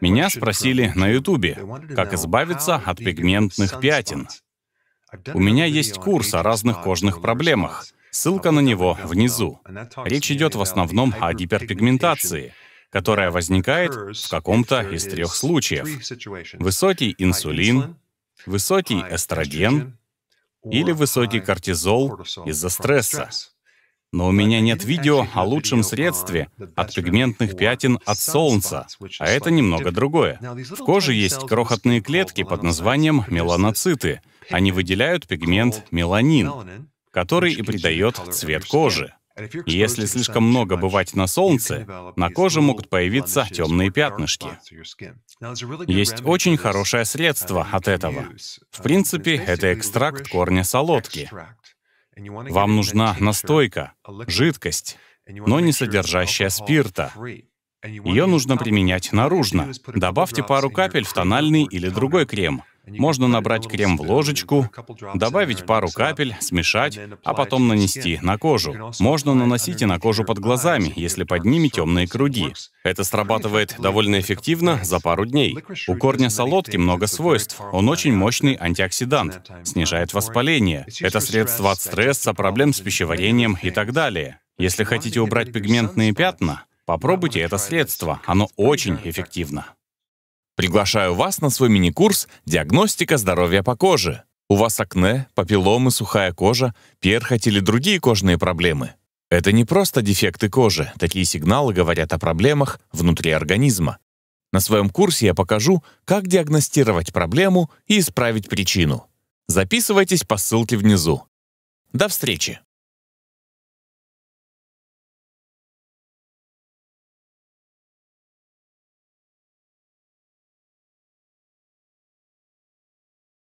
Меня спросили на Ютубе, как избавиться от пигментных пятен. У меня есть курс о разных кожных проблемах. Ссылка на него внизу. Речь идет в основном о гиперпигментации, которая возникает в каком-то из трех случаев. Высокий инсулин, высокий эстроген или высокий кортизол из-за стресса. Но у меня нет видео о лучшем средстве от пигментных пятен от солнца, а это немного другое. В коже есть крохотные клетки под названием меланоциты. Они выделяют пигмент меланин, который и придает цвет кожи. Если слишком много бывать на солнце, на коже могут появиться темные пятнышки. Есть очень хорошее средство от этого. В принципе, это экстракт корня солодки. Вам нужна настойка, жидкость, но не содержащая спирта. Ее нужно применять наружно. Добавьте пару капель в тональный или другой крем — можно набрать крем в ложечку, добавить пару капель, смешать, а потом нанести на кожу. Можно наносить и на кожу под глазами, если под ними темные круги. Это срабатывает довольно эффективно за пару дней. У корня солодки много свойств. Он очень мощный антиоксидант, снижает воспаление. Это средство от стресса, проблем с пищеварением и так далее. Если хотите убрать пигментные пятна, попробуйте это средство. Оно очень эффективно. Приглашаю вас на свой мини-курс «Диагностика здоровья по коже». У вас акне, папилломы, сухая кожа, перхоть или другие кожные проблемы. Это не просто дефекты кожи, такие сигналы говорят о проблемах внутри организма. На своем курсе я покажу, как диагностировать проблему и исправить причину. Записывайтесь по ссылке внизу. До встречи!